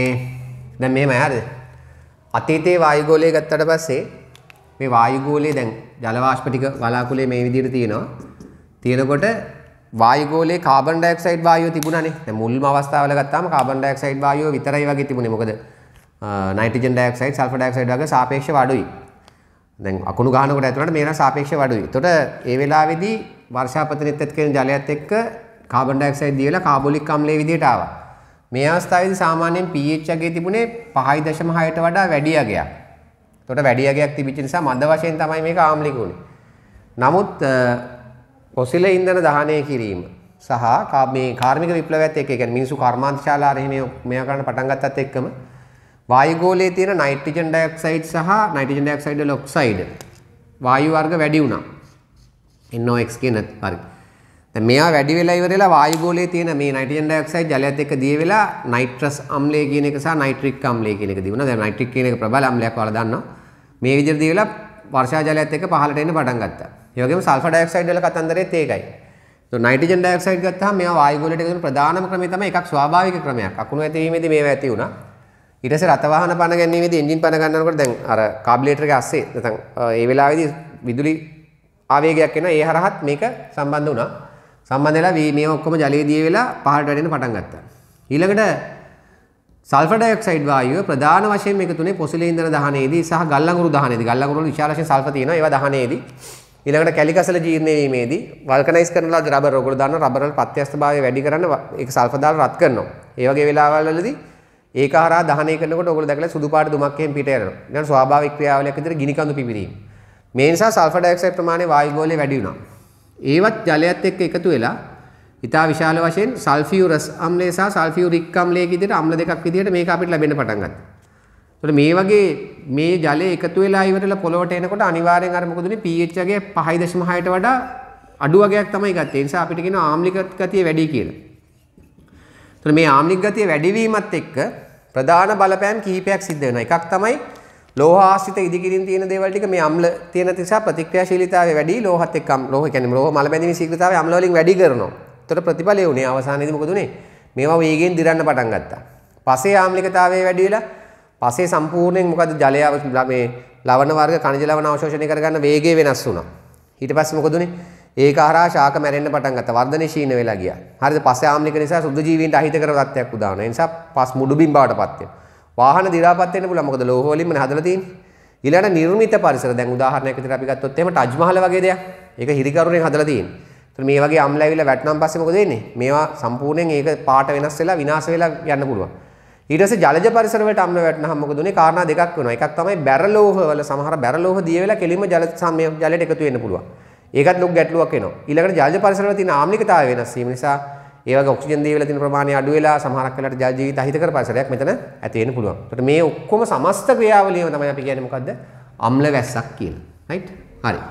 දැන් මේ මෑරද අතීතයේ වායුගෝලය ගත්තට පස්සේ මේ වායුගෝලයේ දැන් ජලවාෂ්ප ටික වලාකුලේ මේ විදිහට තියෙනවා තියෙනකොට වායුගෝලයේ කාබන් ඩයොක්සයිඩ් වායුව තිබුණානේ දැන් මුල්ම අවස්ථාවල ගත්තාම කාබන් ඩයොක්සයිඩ් වායුව විතරයි වගේ තිබුණේ මොකද නයිට්‍රජන් ඩයොක්සයිඩ් සල්ෆර් ඩයොක්සයිඩ් වගේ සාපේක්ෂව අඩුයි දැන් අකුණු ගන්නකොට ඇතුළට මේන සාපේක්ෂව අඩුයි එතකොට ඒ වෙලාවේදී වර්ෂාපතනෙත් එක්ක ජලයත් එක්ක කාබන් ඩයොක්සයිඩ් දීලා කාබොලික් අම්ලයේ විදිහට ආවා මේ අවස්ථාවේදී සාමාන්‍යයෙන් pH අගය තිබුණේ 5.6ට වඩා වැඩි අගයක්. එතකොට වැඩි අගයක් තිබිච්ච නිසා මද වශයෙන් තමයි මේක ආම්ලික වුනේ. නමුත් පොසිල ඉන්ධන දහනය කිරීම සහ මේ කාර්මික විප්ලවයත් එක්ක, ඒ කියන්නේ මිනිස්සු කර්මාන්ත ශාලාරෙහි මේ මේවා කරන්න පටන් ගත්තත් එක්කම වායුගෝලයේ තියෙන නයිට්‍රජන් ඩයොක්සයිඩ් සහ නයිට්‍රජන් ඩයොක්සයිඩ් වල ඔක්සයිඩ් වායු වර්ග වැඩි වුණා. NOx කියන වර්ග. දැන් මේවා වැඩි වෙලා ඉවරලා වායුගෝලයේ තියෙන මේ නයිට්‍රජන් ඩයොක්සයිඩ් ජලයත් එක්ක දිය වෙලා නයිට්‍රස් අම්ලය කියන එක සහ නයිට්‍රික් අම්ලය කියන එක දිනුනා. දැන් නයිට්‍රික් කියන එක ප්‍රබල අම්ලයක් ඔයාලා දන්නවා. මේ විදිහට දිය වෙලා වර්ෂා ජලයත් එක්ක පහළට එන්න පටන් ගත්තා. ඒ වගේම සල්ෆර් ඩයොක්සයිඩ් වල කතන්දරෙත් ඒකයි. તો නයිට්‍රජන් ඩයොක්සයිඩ් ගත්තාම මේවා වායුගෝලයට එකතු ප්‍රධානම ක්‍රමය තමයි එකක් ස්වාභාවික ක්‍රමයක්. අකුණු ඇතිවීමේදී මේවා ඇති වුණා. ඊට පස්සේ රථ වාහන පණ ගැනීමේදී එන්ජින් පණ ගන්නකොට දැන් අර කාබුලේටර් එකේ අස්සේ නැත්නම් ඒ වෙලාවේදී විදුලි ආවේගයක් එනවා. ඒ හරහත් මේක සම්බන්ධ වුණා. සම්බන්ධ වෙලා මේ ඔක්කොම ජලයේ දිය වෙලා පහළට වැටෙන්න පටන් ගත්තා. ඊළඟට සල්ෆර් ඩයොක්සයිඩ් වායුව ප්‍රධාන වශයෙන් එකතුනේ පොසිලේ ඉන්ධන දහනයේදී සහ ගල්ලඟුරු දහනයේදී ගල්ලඟුරු වල විශාල වශයෙන් සල්ෆර් තියෙනවා ඒවා දහනයේදී ඊළඟට කැලිකසල ජීර්ණය වීමේදී වල්කනයිස් කරන ලද රබර් ඔගොල්ලෝ දන්නවා රබර් වල ප්‍රත්‍යස්ථභාවය වැඩි කරන්න ඒක සල්ෆර් දාලා රත් කරනවා ඒ වගේ වෙලාවවලදී ඒක හරහා දහනය කරනකොට ඔගොල්ලෝ දැකලා සුදු පාට දුමක් එහෙම පිට යනවා ඊළඟ ස්වාභාවික ක්‍රියාවලියක් විදිහට ගිනි කඳු පිපිරීම මේ නිසා සල්ෆර් ඩයොක්සයිඩ් ප්‍රමාණය වායු ගෝලයේ වැඩි වෙනවා ඒවත් ජලයත් එක්ක එකතු වෙලා ඉතා විශාල වශයෙන් සල්ෆියුරස් අම්ලය සහ සල්ෆියුරික් අම්ලය විදිහට අම්ල දෙකක් විදිහට මේක අපිට ලැබෙන්න පටන් ගත්තා. ඒතකොට මේ වගේ මේ ජලය එකතු වෙලා ඉවරලා පොළොවට එනකොට අනිවාර්යෙන් අර මොකද උනේ pH වගේ 5.6ට වඩා අඩු වගයක් තමයි ගත්තේ. ඒ නිසා අපිට කියන ආම්ලික ගතිය වැඩි කියලා. එතකොට මේ ආම්ලික ගතිය වැඩිවීමත් එක්ක ප්‍රධාන බලපෑම් කිහිපයක් සිද්ධ වෙනවා. එකක් තමයි ලෝහාසිත ඉදිකිරීම් තියෙන දේවල් ටික මේ අම්ල තියෙන නිසා ප්‍රතික්‍රියාශීලීතාවය වැඩි ලෝහත් එක්ක ලෝහ කියන්නේ ලෝහ මල බැඳීමේ ශීඝ්‍රතාවය අම්ල වලින් වැඩි කරනවා. එතකොට ප්‍රතිඵලය උනේ අවසානයේදී මොකද උනේ? මේවා වේගයෙන් දිරන්න පටන් ගත්තා. පසේ ආම්ලිකතාවය වැඩි වෙලා පසේ සම්පූර්ණයෙන් මොකද ජලය මේ ලවණ වර්ග කණිජ ලවණ අවශෝෂණය කරගන්න වේගය වෙනස් වුණා. ඊට පස්සේ මොකද උනේ? ඒක හරහා ශාක මැරෙන්න පටන් ගත්තා. වර්ධනශීන වෙලා ගියා. හරිද? පසේ ආම්ලික නිසා සුද්ධ ජීවීන්ට අහිතකර තත්ත්වයක් උදා වුණා. ඒ නිසා පස් මුඩුබිම් බවට පත් වෙනවා. වාහන දි รา පත් වෙන්න පුළුවන්. මොකද ලෝහ වලින්ම හදලා තියෙන්නේ. ඊළඟට නිර්මිත පරිසර. දැන් උදාහරණයක් විදිහට අපි ගත්තොත් එහෙම ටජ් මහල් වගේ දෙයක්. ඒක හිරිකරුණෙන් හදලා තියෙන්නේ. ඒතර මේ වගේ අම්ල ඇවිල්ලා වැටෙනම් පස්සේ මොකද වෙන්නේ? මේවා සම්පූර්ණයෙන් ඒක පාට වෙනස් වෙලා විනාශ වෙලා යන්න පුළුවන්. ඊට පස්සේ ජලජ පරිසර වලට අම්ල වැටෙනහම මොකද උනේ? කාරණා දෙකක් වෙනවා. එකක් තමයි බැරලෝහ වල සමහර බැරලෝහ දිය වෙලා කෙලින්ම ජල සම්මේ ජලයට එකතු වෙන්න පුළුවන්. ඒකත් ලොකු ගැටලුවක් වෙනවා. ඊළඟට ජලජ පරිසර වල තියෙන ආම්ලිකතාවය වෙනස් වීම නිසා ඒ වගේ ඔක්සිජන් දී වෙලා තියෙන ප්‍රමාණය අඩු වෙලා සමහරක් වෙලාට ජල ජීවිත අහිතකර පරිසරයක් මෙතන ඇති වෙන්න පුළුවන්. ඒකට මේ ඔක්කොම සමස්ත ක්‍රියාවලියම තමයි අපි කියන්නේ මොකද්ද? අම්ල වැස්සක් කියලා. right? හරි.